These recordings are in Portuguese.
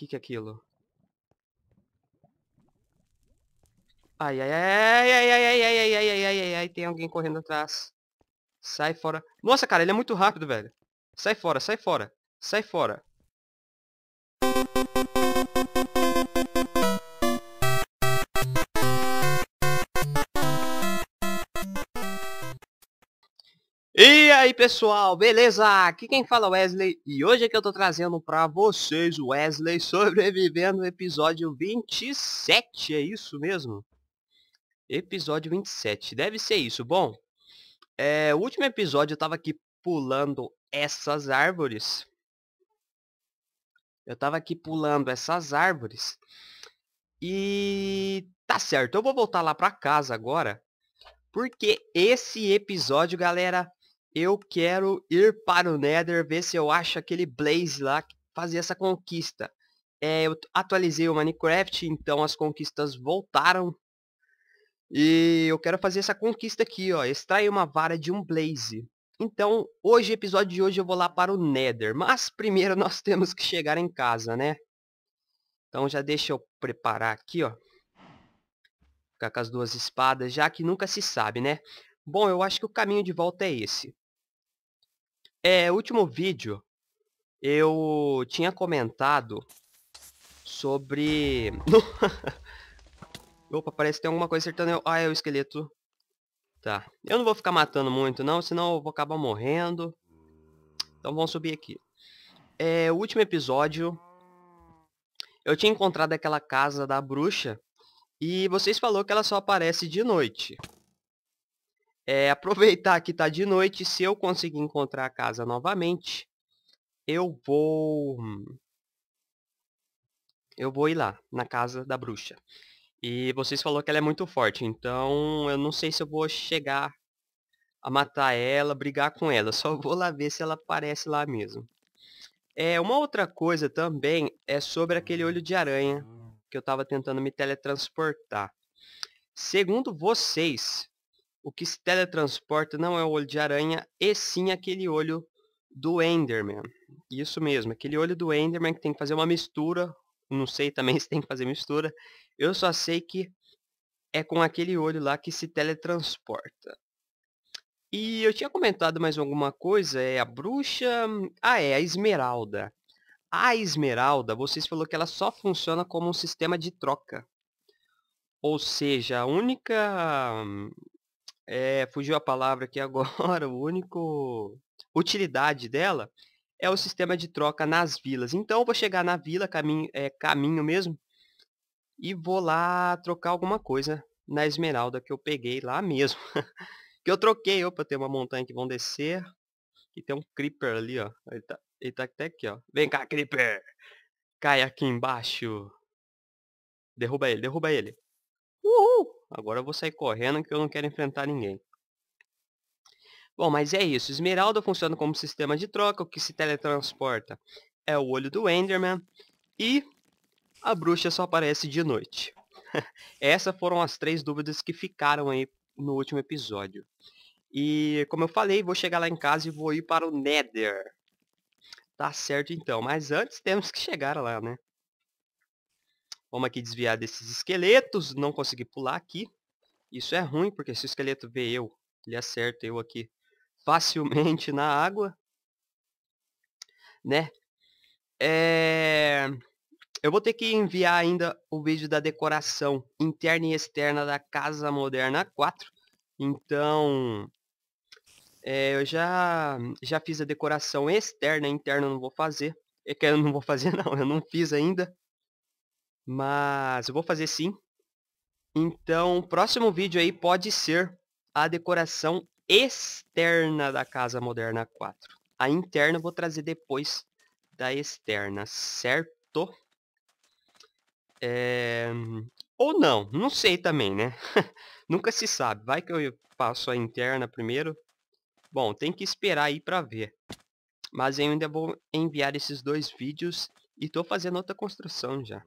que que é aquilo? Ai, ai, ai, ai, ai, ai, ai, ai, ai, ai, ai, ai, tem alguém correndo atrás. Sai fora. Nossa, cara, ele é muito rápido, velho. Sai fora, sai fora. Sai fora. aí pessoal, beleza? Aqui quem fala é Wesley e hoje é que eu tô trazendo pra vocês o Wesley sobrevivendo episódio 27, é isso mesmo? Episódio 27, deve ser isso. Bom, é, o último episódio eu tava aqui pulando essas árvores. Eu tava aqui pulando essas árvores. E tá certo, eu vou voltar lá pra casa agora. Porque esse episódio, galera, eu quero ir para o Nether, ver se eu acho aquele Blaze lá, fazer essa conquista. É, eu atualizei o Minecraft, então as conquistas voltaram. E eu quero fazer essa conquista aqui, ó, extrair uma vara de um Blaze. Então, hoje, episódio de hoje, eu vou lá para o Nether. Mas primeiro nós temos que chegar em casa, né? Então já deixa eu preparar aqui, ó. Ficar com as duas espadas, já que nunca se sabe, né? Bom, eu acho que o caminho de volta é esse. É, último vídeo, eu tinha comentado sobre... Opa, parece que tem alguma coisa acertando eu. Ah, é o esqueleto. Tá. Eu não vou ficar matando muito não, senão eu vou acabar morrendo. Então vamos subir aqui. É, o último episódio, eu tinha encontrado aquela casa da bruxa e vocês falou que ela só aparece de noite. É, aproveitar que tá de noite, se eu conseguir encontrar a casa novamente, eu vou eu vou ir lá na casa da bruxa. E vocês falou que ela é muito forte, então eu não sei se eu vou chegar a matar ela, brigar com ela. Só vou lá ver se ela aparece lá mesmo. É, uma outra coisa também é sobre aquele olho de aranha que eu tava tentando me teletransportar. Segundo vocês, o que se teletransporta não é o olho de aranha, e sim aquele olho do Enderman. Isso mesmo, aquele olho do Enderman que tem que fazer uma mistura. Não sei também se tem que fazer mistura. Eu só sei que é com aquele olho lá que se teletransporta. E eu tinha comentado mais alguma coisa, é a bruxa... Ah, é, a esmeralda. A esmeralda, vocês falou que ela só funciona como um sistema de troca. Ou seja, a única é, fugiu a palavra aqui agora, o único utilidade dela é o sistema de troca nas vilas. Então eu vou chegar na vila, caminho, é, caminho mesmo, e vou lá trocar alguma coisa na esmeralda que eu peguei lá mesmo. que eu troquei, opa, tem uma montanha que vão descer. E tem um creeper ali, ó. Ele tá, ele tá até aqui, ó. Vem cá, creeper! Cai aqui embaixo. Derruba ele, derruba ele. Uhul! Agora eu vou sair correndo que eu não quero enfrentar ninguém. Bom, mas é isso. Esmeralda funciona como sistema de troca. O que se teletransporta é o olho do Enderman. E a bruxa só aparece de noite. Essas foram as três dúvidas que ficaram aí no último episódio. E como eu falei, vou chegar lá em casa e vou ir para o Nether. Tá certo então, mas antes temos que chegar lá, né? Vamos aqui desviar desses esqueletos. Não consegui pular aqui. Isso é ruim, porque se o esqueleto vê eu, ele acerta eu aqui facilmente na água. Né? É... Eu vou ter que enviar ainda o vídeo da decoração interna e externa da Casa Moderna 4. Então, é, eu já, já fiz a decoração externa, interna eu não vou fazer. É que eu não vou fazer não, eu não fiz ainda. Mas eu vou fazer sim. Então, o próximo vídeo aí pode ser a decoração externa da Casa Moderna 4. A interna eu vou trazer depois da externa, certo? É... Ou não, não sei também, né? Nunca se sabe. Vai que eu passo a interna primeiro. Bom, tem que esperar aí pra ver. Mas eu ainda vou enviar esses dois vídeos e tô fazendo outra construção já.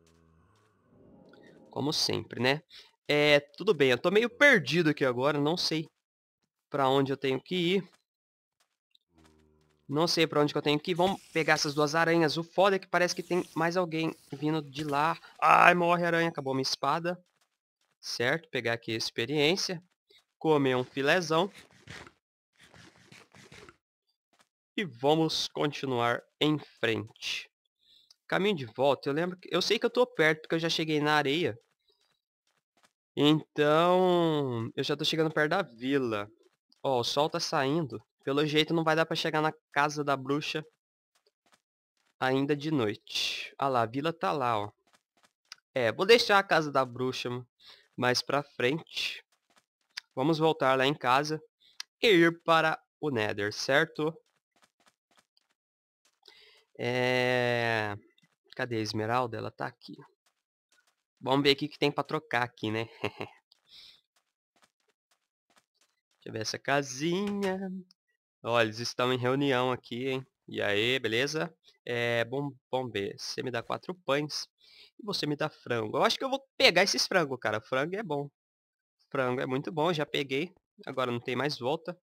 Como sempre, né? É, tudo bem, eu tô meio perdido aqui agora, não sei para onde eu tenho que ir. Não sei para onde que eu tenho que ir. Vamos pegar essas duas aranhas. O foda é que parece que tem mais alguém vindo de lá. Ai, morre aranha. Acabou minha espada. Certo, pegar aqui a experiência. Comer um filezão. E vamos continuar em frente. Caminho de volta, eu lembro que... Eu sei que eu tô perto, porque eu já cheguei na areia. Então... Eu já tô chegando perto da vila. Ó, o sol tá saindo. Pelo jeito não vai dar pra chegar na casa da bruxa ainda de noite. Ah lá, a vila tá lá, ó. É, vou deixar a casa da bruxa mais pra frente. Vamos voltar lá em casa e ir para o Nether, certo? É... Cadê a esmeralda? Ela tá aqui. Vamos ver aqui o que tem pra trocar aqui, né? Deixa eu ver essa casinha. Olha, eles estão em reunião aqui, hein? E aí, beleza? É, bom, bom ver. Você me dá quatro pães e você me dá frango. Eu acho que eu vou pegar esses frangos, cara. Frango é bom. Frango é muito bom, já peguei. Agora não tem mais volta.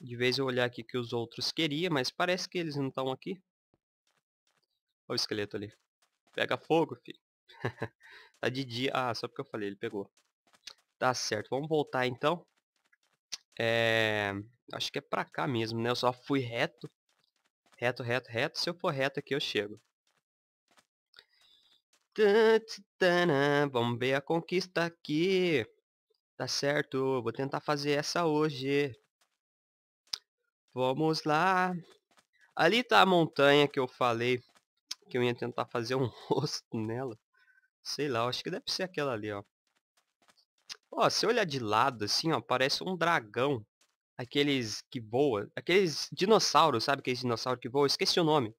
De vez eu olhar aqui que os outros queriam, mas parece que eles não estão aqui. Olha o esqueleto ali. Pega fogo, filho. tá de dia. Ah, só porque eu falei, ele pegou. Tá certo, vamos voltar então. É... Acho que é pra cá mesmo, né? Eu só fui reto. Reto, reto, reto. Se eu for reto aqui, eu chego. Vamos ver a conquista aqui. Tá certo, vou tentar fazer essa hoje. Vamos lá. Ali tá a montanha que eu falei que eu ia tentar fazer um rosto nela. Sei lá, acho que deve ser aquela ali, ó. Ó, se olhar de lado, assim, ó, parece um dragão. Aqueles que voa, aqueles dinossauros, sabe aqueles dinossauros que voam? Esqueci o nome.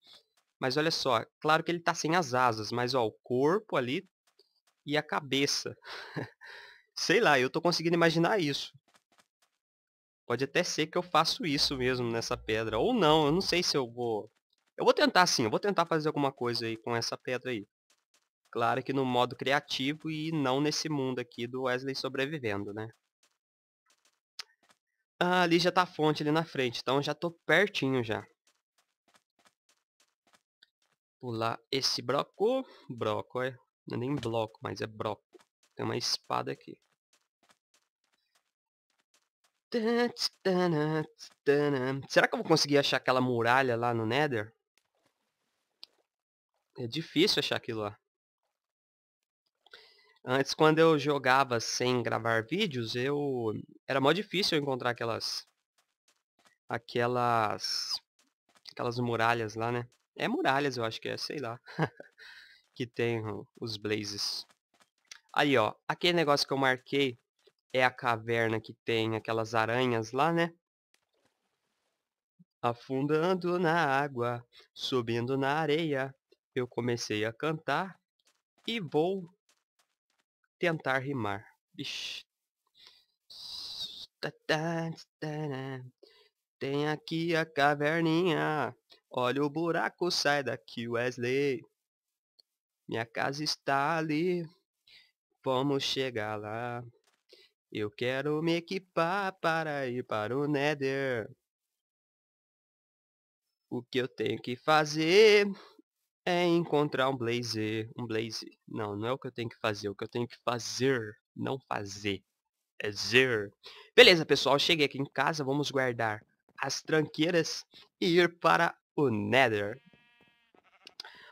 Mas olha só, claro que ele tá sem as asas, mas ó, o corpo ali e a cabeça. Sei lá, eu tô conseguindo imaginar isso. Pode até ser que eu faço isso mesmo nessa pedra. Ou não, eu não sei se eu vou eu vou tentar sim, eu vou tentar fazer alguma coisa aí com essa pedra aí. Claro que no modo criativo e não nesse mundo aqui do Wesley sobrevivendo, né? Ah, ali já tá a fonte ali na frente, então já tô pertinho já. Pular esse broco. Broco, é. Não é nem bloco, mas é broco. Tem uma espada aqui. Será que eu vou conseguir achar aquela muralha lá no Nether? É difícil achar aquilo lá. Antes, quando eu jogava sem gravar vídeos, eu era mó difícil encontrar aquelas aquelas aquelas muralhas lá, né? É muralhas, eu acho que é, sei lá. que tem os blazes. Aí, ó, aquele negócio que eu marquei é a caverna que tem aquelas aranhas lá, né? Afundando na água, subindo na areia, eu comecei a cantar e vou tentar rimar. Ixi. Tem aqui a caverninha. Olha o buraco, sai daqui, Wesley. Minha casa está ali. Vamos chegar lá. Eu quero me equipar para ir para o Nether. O que eu tenho que fazer? é encontrar um blazer, um blazer. Não, não é o que eu tenho que fazer, é o que eu tenho que fazer, não fazer. É zer. Beleza, pessoal, cheguei aqui em casa, vamos guardar as tranqueiras e ir para o Nether.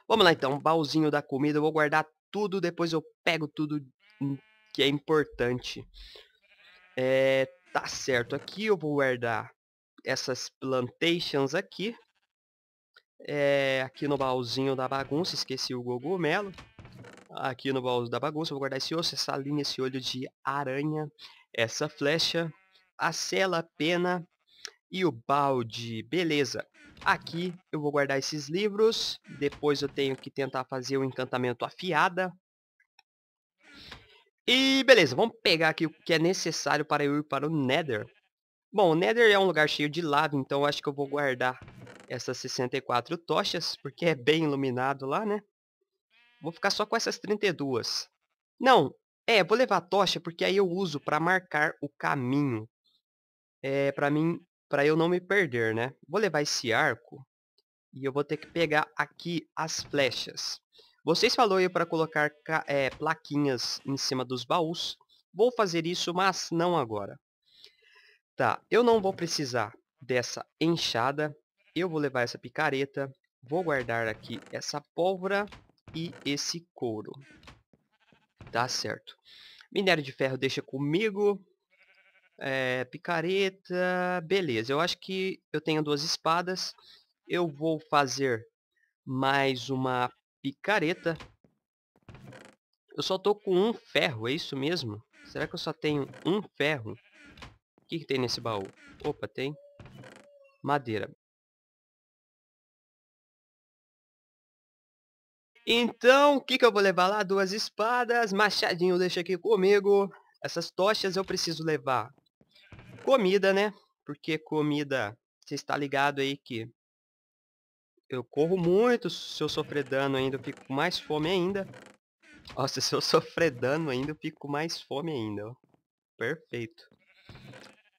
Vamos lá então, baúzinho da comida, eu vou guardar tudo, depois eu pego tudo hum, que é importante. É, tá certo, aqui eu vou guardar essas plantations aqui. É, aqui no baúzinho da bagunça, esqueci o Gogumelo Melo. Aqui no baú da bagunça, vou guardar esse osso, essa linha, esse olho de aranha, essa flecha, a cela, a pena e o balde. Beleza. Aqui eu vou guardar esses livros. Depois eu tenho que tentar fazer o encantamento afiada. E beleza, vamos pegar aqui o que é necessário para eu ir para o Nether. Bom, o Nether é um lugar cheio de lava, então acho que eu vou uhum. guardar essas 64 tochas, porque é bem iluminado lá, né? Vou ficar só com essas 32. Não, é, vou levar a tocha, porque aí eu uso para marcar o caminho. É, pra mim, pra eu não me perder, né? Vou levar esse arco e eu vou ter que pegar aqui as flechas. Vocês falaram para colocar é, plaquinhas em cima dos baús. Vou fazer isso, mas não agora. Tá, eu não vou precisar dessa enxada. Eu vou levar essa picareta. Vou guardar aqui essa pólvora e esse couro. Tá certo. Minério de ferro deixa comigo. É, picareta. Beleza, eu acho que eu tenho duas espadas. Eu vou fazer mais uma picareta. Eu só tô com um ferro, é isso mesmo? Será que eu só tenho um ferro? O que, que tem nesse baú? Opa, tem madeira. Então, o que, que eu vou levar lá? Duas espadas, machadinho deixa aqui comigo. Essas tochas eu preciso levar comida, né? Porque comida, você está ligado aí que eu corro muito. Se eu sofrer dano ainda, eu fico com mais fome ainda. Nossa, se eu sofrer dano ainda, eu fico com mais fome ainda. Ó. Perfeito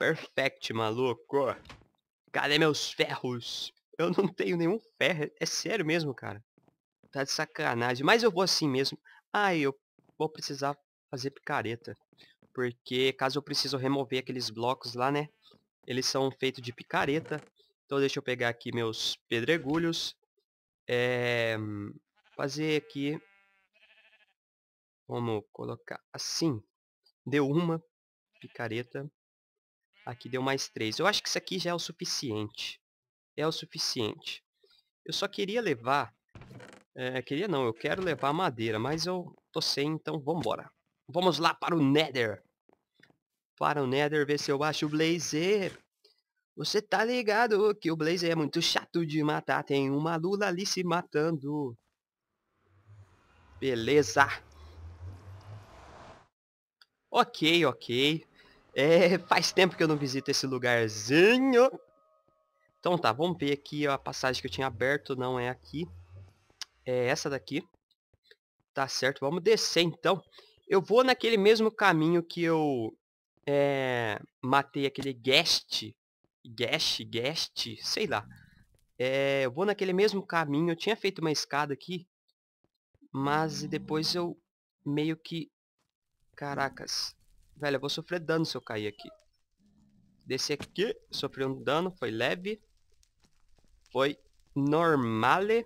perfect, maluco. Cadê é meus ferros? Eu não tenho nenhum ferro. É, é sério mesmo, cara. Tá de sacanagem. Mas eu vou assim mesmo. Ai, eu vou precisar fazer picareta. Porque caso eu preciso remover aqueles blocos lá, né? Eles são feitos de picareta. Então deixa eu pegar aqui meus pedregulhos. É... Fazer aqui... Vamos colocar assim. Deu uma picareta. Aqui deu mais 3. Eu acho que isso aqui já é o suficiente. É o suficiente. Eu só queria levar... É, queria não, eu quero levar madeira, mas eu tô sem, então vambora. Vamos lá para o Nether. Para o Nether, ver se eu acho o Blazer. Você tá ligado que o Blazer é muito chato de matar. Tem uma lula ali se matando. Beleza. Ok, ok. É, faz tempo que eu não visito esse lugarzinho. Então tá, vamos ver aqui a passagem que eu tinha aberto, não é aqui. É essa daqui. Tá certo, vamos descer então. Eu vou naquele mesmo caminho que eu é, matei aquele guest. Guest, guest, sei lá. É, eu vou naquele mesmo caminho. Eu tinha feito uma escada aqui. Mas depois eu meio que... Caracas. Velho, eu vou sofrer dano se eu cair aqui. Desci aqui, sofri um dano, foi leve. Foi normale.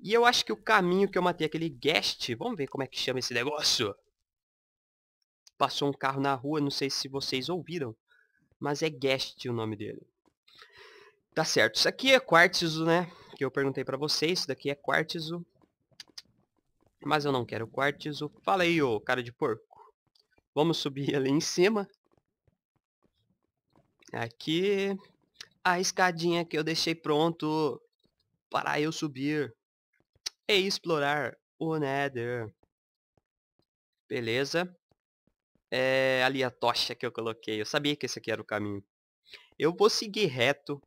E eu acho que o caminho que eu matei aquele guest, vamos ver como é que chama esse negócio. Passou um carro na rua, não sei se vocês ouviram, mas é guest o nome dele. Tá certo, isso aqui é quartzo, né? Que eu perguntei pra vocês, isso daqui é quartzo. Mas eu não quero quartzo. Fala aí, ô cara de porco. Vamos subir ali em cima. Aqui. A escadinha que eu deixei pronto para eu subir e explorar o Nether. Beleza. É ali a tocha que eu coloquei. Eu sabia que esse aqui era o caminho. Eu vou seguir reto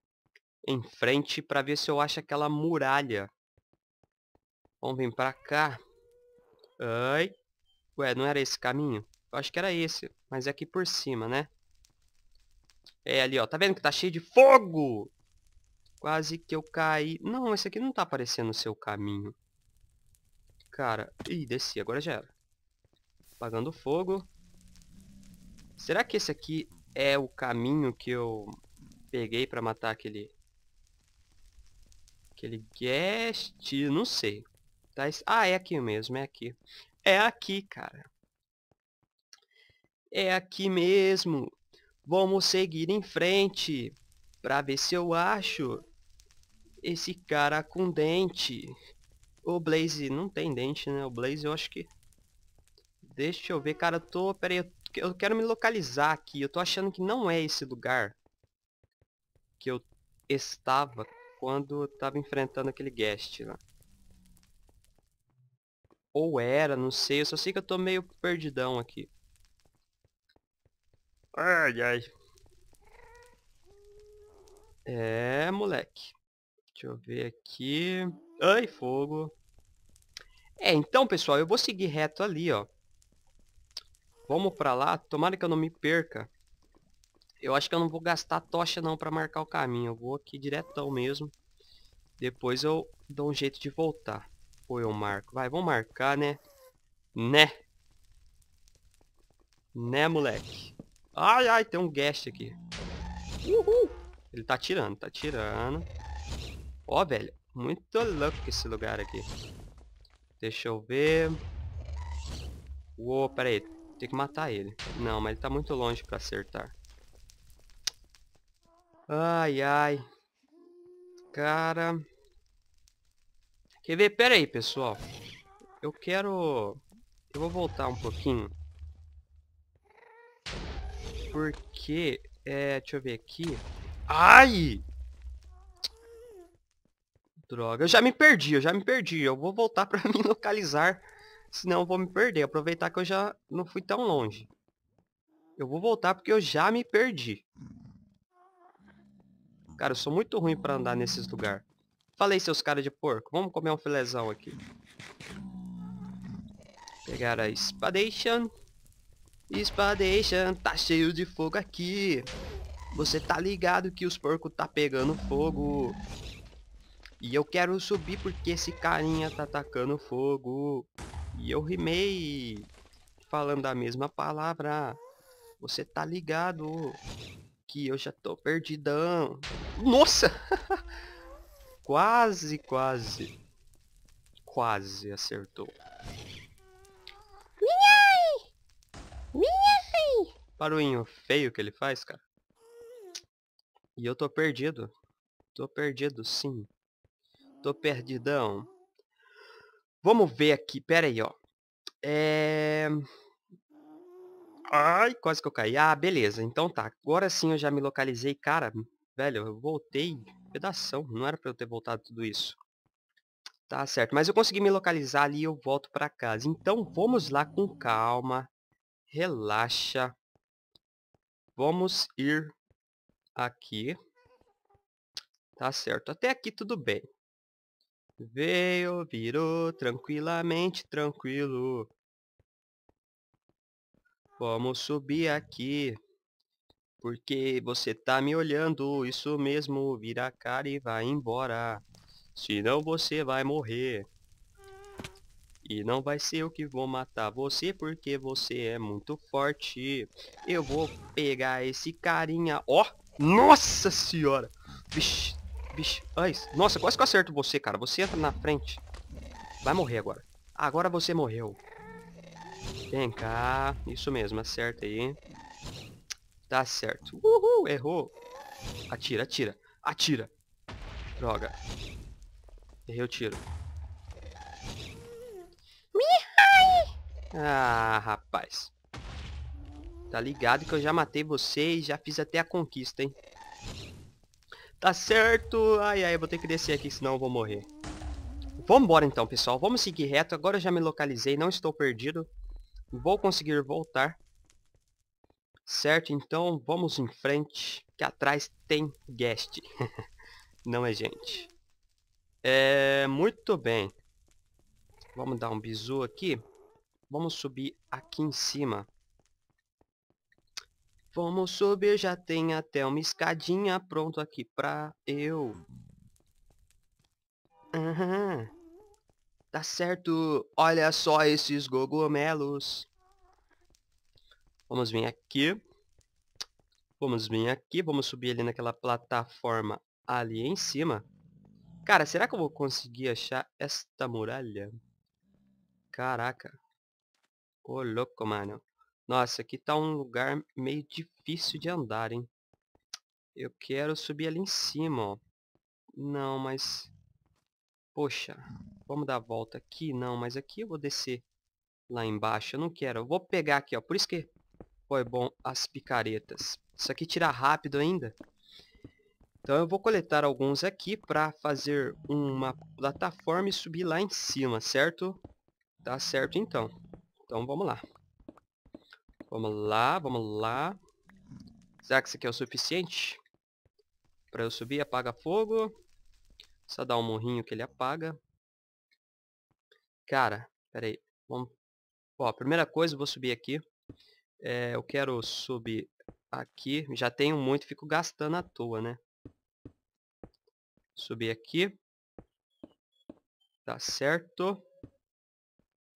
em frente para ver se eu acho aquela muralha. Vamos vir para cá. Ai. Ué, não era esse caminho? Eu acho que era esse, mas é aqui por cima, né? É ali, ó. Tá vendo que tá cheio de fogo? Quase que eu caí. Não, esse aqui não tá aparecendo o seu caminho. Cara, ih, desci. Agora já era. Apagando fogo. Será que esse aqui é o caminho que eu peguei pra matar aquele... Aquele guest? Não sei. Tá, ah, é aqui mesmo, é aqui. É aqui, cara. É aqui mesmo. Vamos seguir em frente. Pra ver se eu acho esse cara com dente. O Blaze não tem dente, né? O Blaze eu acho que... Deixa eu ver, cara. Eu tô... peraí, eu quero me localizar aqui. Eu tô achando que não é esse lugar que eu estava quando eu tava enfrentando aquele guest lá. Ou era, não sei. Eu só sei que eu tô meio perdidão aqui. Ai, ai. É, moleque. Deixa eu ver aqui. Ai, fogo. É, então, pessoal, eu vou seguir reto ali, ó. Vamos pra lá. Tomara que eu não me perca. Eu acho que eu não vou gastar tocha não pra marcar o caminho. Eu vou aqui diretão mesmo. Depois eu dou um jeito de voltar. Ou eu marco. Vai, vamos marcar, né? Né? Né, moleque? Ai, ai, tem um guest aqui. Uhul. Ele tá atirando, tá atirando. Ó, velho. Muito louco esse lugar aqui. Deixa eu ver. Uou, peraí. Tem que matar ele. Não, mas ele tá muito longe pra acertar. Ai, ai. Cara... Quer ver? Pera aí, pessoal. Eu quero... Eu vou voltar um pouquinho. Porque, é, deixa eu ver aqui. Ai! Droga, eu já me perdi, eu já me perdi. Eu vou voltar pra me localizar, senão eu vou me perder. Aproveitar que eu já não fui tão longe. Eu vou voltar porque eu já me perdi. Cara, eu sou muito ruim pra andar nesses lugares. Falei, seus caras de porco. Vamos comer um filezão aqui. Pegar a espadation. Espadation, tá cheio de fogo aqui. Você tá ligado que os porcos tá pegando fogo. E eu quero subir porque esse carinha tá atacando fogo. E eu rimei falando a mesma palavra. Você tá ligado que eu já tô perdidão. Nossa! quase, quase. Quase acertou. Minha mãe! Barulhinho feio que ele faz, cara. E eu tô perdido. Tô perdido, sim. Tô perdidão. Vamos ver aqui. Pera aí, ó. É... Ai, quase que eu caí. Ah, beleza. Então tá. Agora sim eu já me localizei. Cara, velho, eu voltei. Pedação. Não era pra eu ter voltado tudo isso. Tá certo. Mas eu consegui me localizar ali e eu volto pra casa. Então vamos lá com calma relaxa. Vamos ir aqui. Tá certo, até aqui tudo bem. Veio, virou, tranquilamente, tranquilo. Vamos subir aqui. Porque você tá me olhando, isso mesmo, vira a cara e vai embora. Senão você vai morrer. E não vai ser eu que vou matar você porque você é muito forte. Eu vou pegar esse carinha. Ó, oh, nossa senhora. Vixe, vixe. Ai, nossa, quase que eu acerto você, cara. Você entra na frente. Vai morrer agora. Agora você morreu. Vem cá. Isso mesmo, acerta aí. Tá certo. Uhul, errou. Atira, atira. Atira. Droga. Errei o tiro. Ah, rapaz. Tá ligado que eu já matei vocês, já fiz até a conquista, hein? Tá certo. Ai, ai, eu vou ter que descer aqui, senão eu vou morrer. Vambora então, pessoal. Vamos seguir reto. Agora eu já me localizei, não estou perdido. Vou conseguir voltar. Certo, então vamos em frente, que atrás tem guest. não é gente. É, muito bem. Vamos dar um bisu aqui. Vamos subir aqui em cima. Vamos subir, já tem até uma escadinha pronto aqui pra eu. Aham. Uhum. Tá certo. Olha só esses gogomelos. Vamos vir aqui. Vamos vir aqui. Vamos subir ali naquela plataforma ali em cima. Cara, será que eu vou conseguir achar esta muralha? Caraca. Ô, louco, mano. Nossa, aqui tá um lugar meio difícil de andar, hein? Eu quero subir ali em cima, ó. Não, mas... Poxa, vamos dar a volta aqui? Não, mas aqui eu vou descer lá embaixo. Eu não quero. Eu vou pegar aqui, ó. Por isso que foi bom as picaretas. Isso aqui tira rápido ainda. Então eu vou coletar alguns aqui para fazer uma plataforma e subir lá em cima, certo? Tá certo então. Então vamos lá. Vamos lá, vamos lá. Será que isso aqui é o suficiente? Pra eu subir, apaga fogo. Só dar um morrinho que ele apaga. Cara, pera aí. Vamos... Ó, primeira coisa, eu vou subir aqui. É, eu quero subir aqui. Já tenho muito, fico gastando à toa, né? Subir aqui. Tá certo.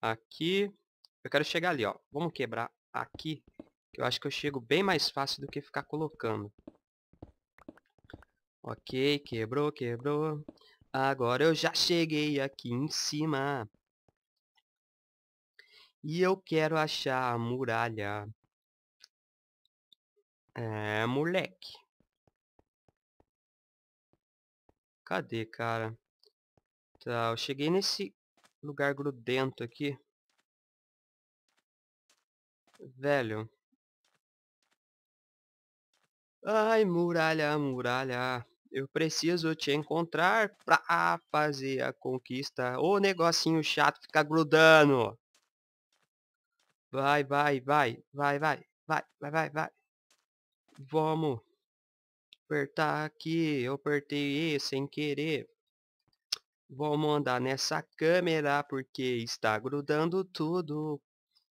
Aqui. Eu quero chegar ali, ó. Vamos quebrar aqui. Que eu acho que eu chego bem mais fácil do que ficar colocando. Ok, quebrou, quebrou. Agora eu já cheguei aqui em cima. E eu quero achar a muralha. É, moleque. Cadê, cara? Tá, eu cheguei nesse lugar grudento aqui. Velho. Ai, muralha, muralha. Eu preciso te encontrar pra fazer a conquista. Ô negocinho chato ficar grudando. Vai, vai, vai, vai, vai, vai, vai, vai, vai. Vamos. Apertar aqui. Eu apertei sem querer. Vamos andar nessa câmera porque está grudando tudo.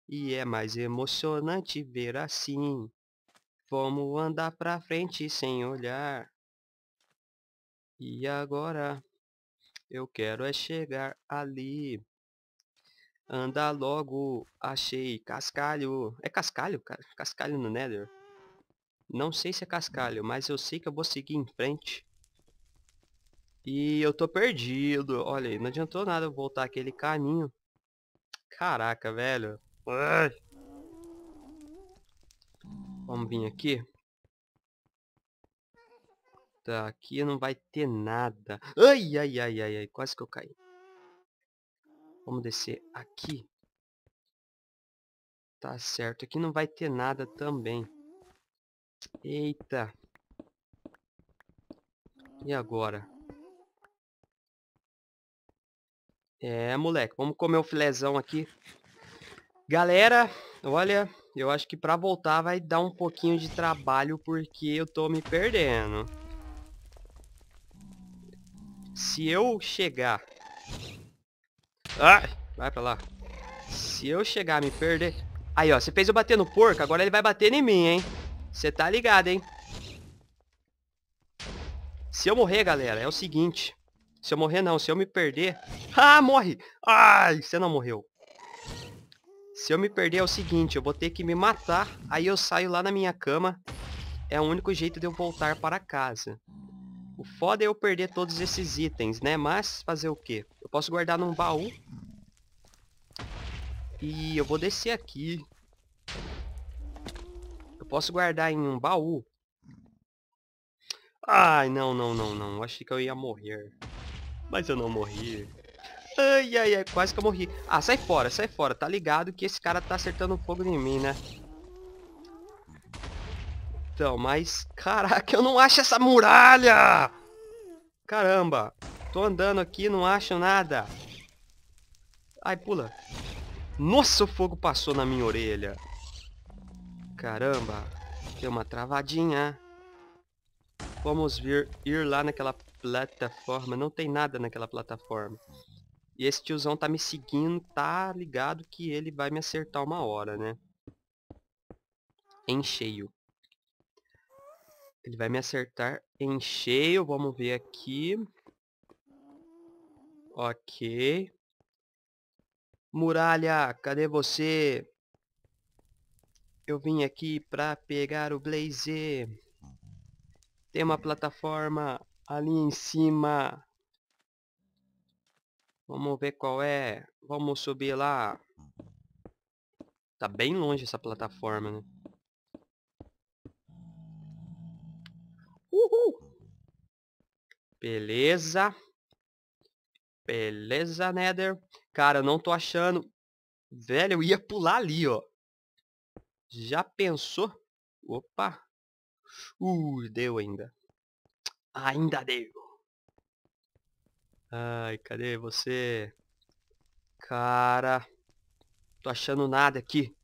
E é mais emocionante ver assim. Vamos andar pra frente sem olhar. E agora? Eu quero é chegar ali. Anda logo, achei cascalho. É cascalho, cara? Cascalho no Nether? Não sei se é cascalho, mas eu sei que eu vou seguir em frente. E eu tô perdido. Olha aí, não adiantou nada eu voltar aquele caminho. Caraca, velho. Vamos vir aqui. Tá, aqui não vai ter nada. Ai, ai, ai, ai, ai. Quase que eu caí. Vamos descer aqui. Tá certo. Aqui não vai ter nada também. Eita. E agora? É, moleque. Vamos comer o um filézão aqui. Galera, olha, eu acho que pra voltar vai dar um pouquinho de trabalho porque eu tô me perdendo. Se eu chegar... Ah, vai pra lá. Se eu chegar me perder... Aí, ó, você fez eu bater no porco, agora ele vai bater em mim, hein? Você tá ligado, hein? Se eu morrer, galera, é o seguinte. Se eu morrer, não. Se eu me perder... Ah, morre! Ai, você não morreu. Se eu me perder é o seguinte, eu vou ter que me matar, aí eu saio lá na minha cama. É o único jeito de eu voltar para casa. O foda é eu perder todos esses itens, né? Mas fazer o quê? Eu posso guardar num baú. E eu vou descer aqui. Eu posso guardar em um baú. Ai, não, não, não, não. Eu achei que eu ia morrer. Mas eu não morri. Ai, ai, ai, quase que eu morri. Ah, sai fora, sai fora. Tá ligado que esse cara tá acertando fogo em mim, né? Então, mas... Caraca, eu não acho essa muralha! Caramba. Tô andando aqui, não acho nada. Ai, pula. Nossa, o fogo passou na minha orelha. Caramba. Tem uma travadinha. Vamos vir, ir lá naquela plataforma. Não tem nada naquela plataforma. E esse tiozão tá me seguindo, tá ligado que ele vai me acertar uma hora, né? Em cheio. Ele vai me acertar em cheio, vamos ver aqui. Ok. Muralha, cadê você? Eu vim aqui pra pegar o Blaze. Tem uma plataforma ali em cima. Vamos ver qual é. Vamos subir lá. Tá bem longe essa plataforma, né? Uhul! Beleza. Beleza, Nether. Cara, eu não tô achando. Velho, eu ia pular ali, ó. Já pensou? Opa. Uh, deu ainda. Ainda deu. Ai, cadê você? Cara... Tô achando nada aqui.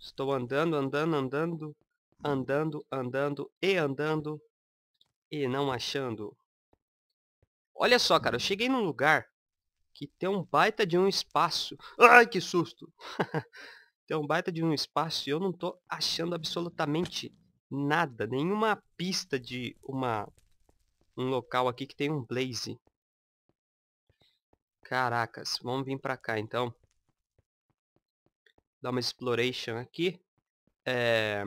Estou andando, andando, andando, andando, andando e andando e não achando. Olha só, cara, eu cheguei num lugar que tem um baita de um espaço. Ai, que susto! tem um baita de um espaço e eu não tô achando absolutamente nada, nenhuma pista de uma um local aqui que tem um blaze. Caracas, vamos vir pra cá então. Dar uma exploration aqui. É...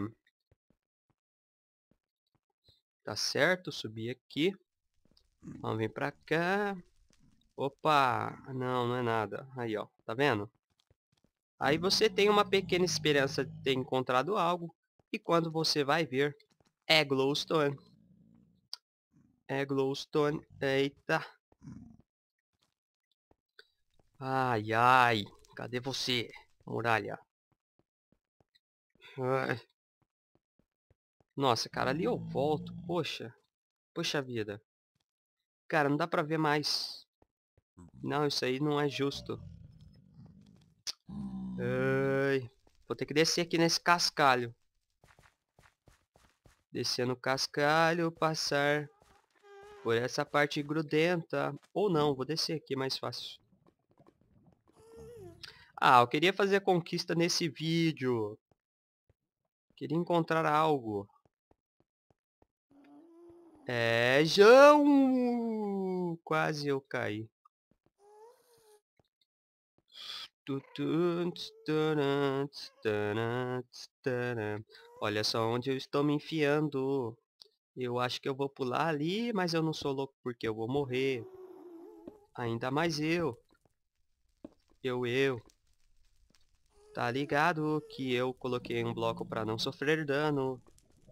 Tá certo, subir aqui. Vamos vir pra cá. Opa, não, não é nada. Aí, ó, tá vendo? Aí você tem uma pequena esperança de ter encontrado algo. E quando você vai ver, é glowstone. É glowstone. Eita. Ai, ai. Cadê você, muralha? Ai. Nossa, cara, ali eu volto. Poxa. Poxa vida. Cara, não dá pra ver mais. Não, isso aí não é justo. Ai. Vou ter que descer aqui nesse cascalho. Descer no cascalho, passar por essa parte grudenta. Ou não, vou descer aqui mais fácil. Ah, eu queria fazer a conquista nesse vídeo. Queria encontrar algo. É, João! Quase eu caí. Olha só onde eu estou me enfiando. Eu acho que eu vou pular ali, mas eu não sou louco porque eu vou morrer. Ainda mais eu. Eu, eu. Tá ligado que eu coloquei um bloco para não sofrer dano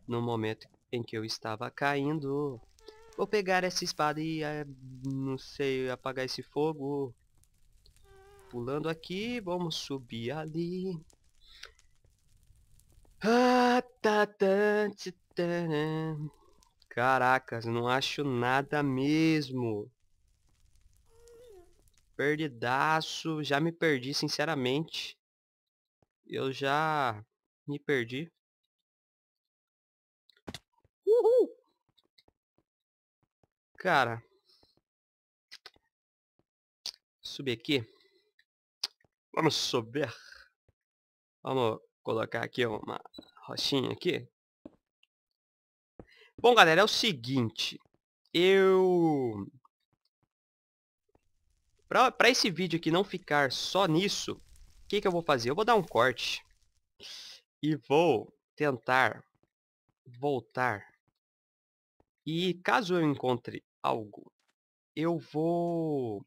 no momento em que eu estava caindo. Vou pegar essa espada e, é, não sei, apagar esse fogo. Pulando aqui, vamos subir ali. Ah, tá, tá, tá, Caracas, não acho nada mesmo. Perdidaço, já me perdi sinceramente. Eu já me perdi. Uhul! Cara. Subir aqui. Vamos subir. Vamos colocar aqui uma rochinha aqui. Bom, galera, é o seguinte. Eu... Pra, pra esse vídeo aqui não ficar só nisso, que, que eu vou fazer? Eu vou dar um corte e vou tentar voltar. E caso eu encontre algo, eu vou...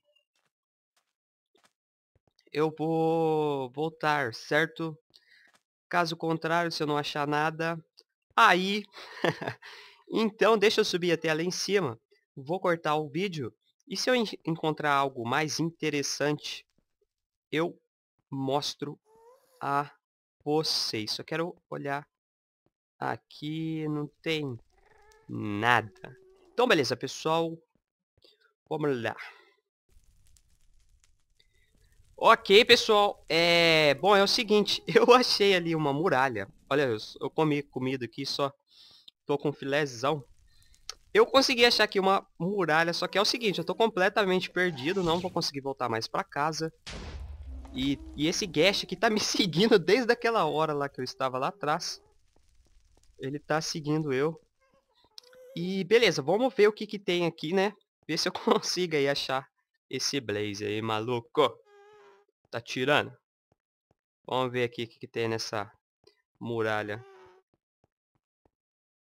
Eu vou voltar, certo? Caso contrário, se eu não achar nada... Aí... então, deixa eu subir até lá em cima. Vou cortar o vídeo. E se eu encontrar algo mais interessante, eu mostro a vocês. Só quero olhar aqui, não tem nada. Então, beleza, pessoal. Vamos lá. Ok, pessoal. É... Bom, é o seguinte. Eu achei ali uma muralha. Olha, eu, eu comi comida aqui, só tô com um filézão. Eu consegui achar aqui uma muralha, só que é o seguinte. Eu tô completamente perdido, não vou conseguir voltar mais pra casa. E, e esse guest que tá me seguindo desde aquela hora lá que eu estava lá atrás. Ele tá seguindo eu. E beleza, vamos ver o que que tem aqui, né? Ver se eu consigo aí achar esse Blaze aí, maluco. Tá tirando. Vamos ver aqui o que, que tem nessa muralha.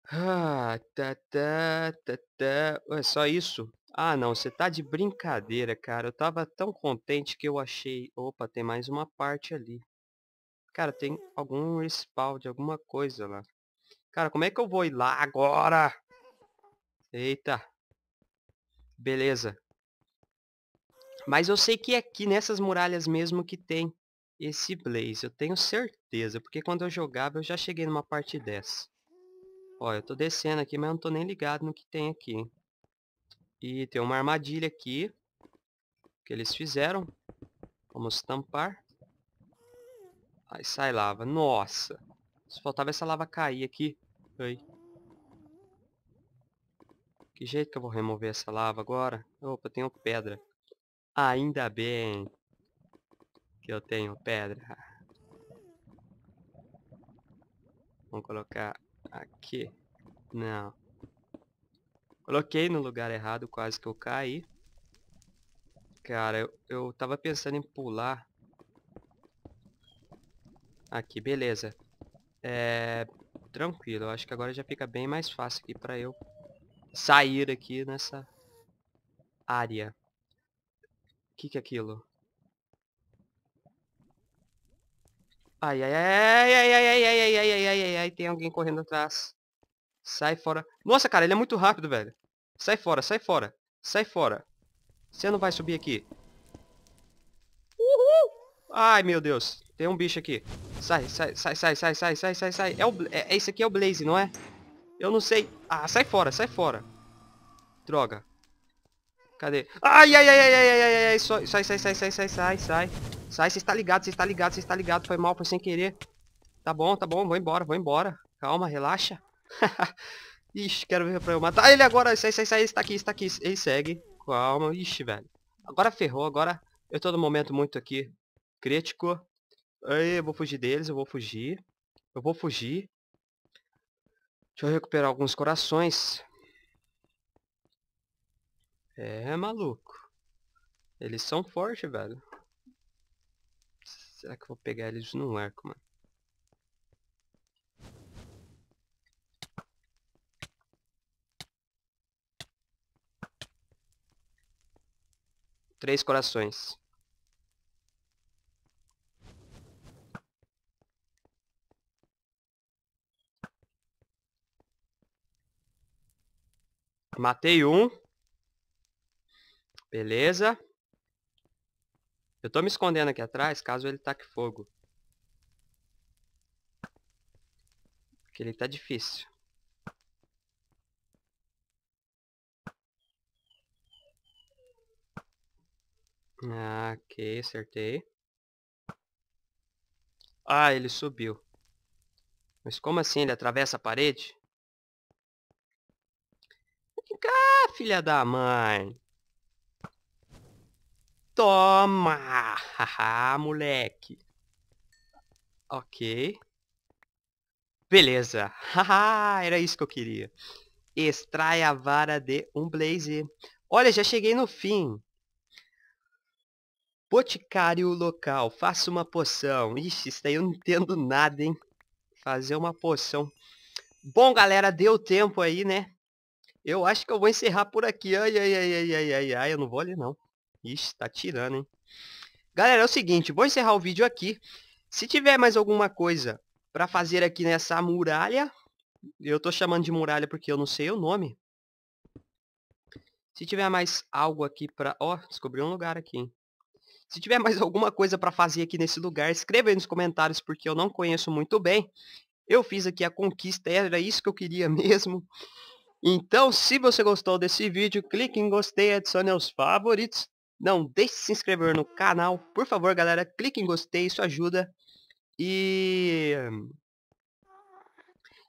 Ah, tá, tá, tá, tá. É só isso? Ah, não, você tá de brincadeira, cara. Eu tava tão contente que eu achei... Opa, tem mais uma parte ali. Cara, tem algum respawn de alguma coisa lá. Cara, como é que eu vou ir lá agora? Eita. Beleza. Mas eu sei que é aqui nessas muralhas mesmo que tem esse Blaze. Eu tenho certeza, porque quando eu jogava eu já cheguei numa parte dessa. Ó, eu tô descendo aqui, mas eu não tô nem ligado no que tem aqui, hein? E tem uma armadilha aqui. Que eles fizeram. Vamos tampar. Aí sai lava. Nossa. Só faltava essa lava cair aqui. Que jeito que eu vou remover essa lava agora? Opa, eu tenho pedra. Ainda bem que eu tenho pedra. Vamos colocar aqui. Não. Coloquei no lugar errado, quase que eu caí. Cara, eu, eu tava pensando em pular. Aqui, beleza. É... Tranquilo, eu acho que agora já fica bem mais fácil aqui pra eu sair aqui nessa área. O que que é aquilo? Ai, ai, ai, ai, ai, ai, ai, ai, ai, ai, ai, ai, tem alguém correndo atrás. Sai fora. Nossa, cara, ele é muito rápido, velho. Sai fora, sai fora. Sai fora. Você não vai subir aqui. Uhul. Ai, meu Deus. Tem um bicho aqui. Sai, sai, sai, sai, sai, sai, sai, sai, sai. É, o, é, esse aqui é o Blaze, não é? Eu não sei. Ah, sai fora, sai fora. Droga. Cadê? Ai, ai, ai, ai, ai, ai, ai, ai. Sai, sai, sai, sai, sai, sai, sai. Sai, você está ligado, você está ligado, você está ligado. Foi mal, foi sem querer. Tá bom, tá bom, vou embora, vou embora. Calma, relaxa. Ixi, quero ver pra eu matar ah, ele agora. Sai, sai, sai. Está aqui, está aqui. Ele segue. Calma. Ixi, velho. Agora ferrou. Agora eu tô no momento muito aqui crítico. Aí, eu vou fugir deles. Eu vou fugir. Eu vou fugir. Deixa eu recuperar alguns corações. É, maluco. Eles são fortes, velho. Será que eu vou pegar eles no arco, mano? Três corações. Matei um. Beleza. Eu tô me escondendo aqui atrás, caso ele taque fogo. Porque ele tá difícil. Ah, ok, acertei. Ah, ele subiu. Mas como assim? Ele atravessa a parede? Vem ah, cá, filha da mãe. Toma! Haha, moleque. Ok. Beleza. Haha, era isso que eu queria. Extrai a vara de um blaze. Olha, já cheguei no fim. Boticário local, faça uma poção. Ixi, isso daí eu não entendo nada, hein? Fazer uma poção. Bom, galera, deu tempo aí, né? Eu acho que eu vou encerrar por aqui. Ai, ai, ai, ai, ai, ai, ai. Eu não vou ali, não. Ixi, tá tirando, hein? Galera, é o seguinte. Vou encerrar o vídeo aqui. Se tiver mais alguma coisa pra fazer aqui nessa muralha... Eu tô chamando de muralha porque eu não sei o nome. Se tiver mais algo aqui pra... Ó, oh, descobri um lugar aqui, hein? Se tiver mais alguma coisa para fazer aqui nesse lugar, escreva aí nos comentários porque eu não conheço muito bem. Eu fiz aqui a conquista, era isso que eu queria mesmo. Então, se você gostou desse vídeo, clique em gostei, adicione aos favoritos. Não deixe de se inscrever no canal. Por favor, galera, clique em gostei, isso ajuda. E...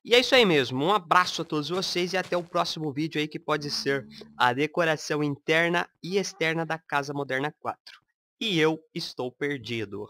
E é isso aí mesmo. Um abraço a todos vocês e até o próximo vídeo aí que pode ser a decoração interna e externa da Casa Moderna 4 e eu estou perdido.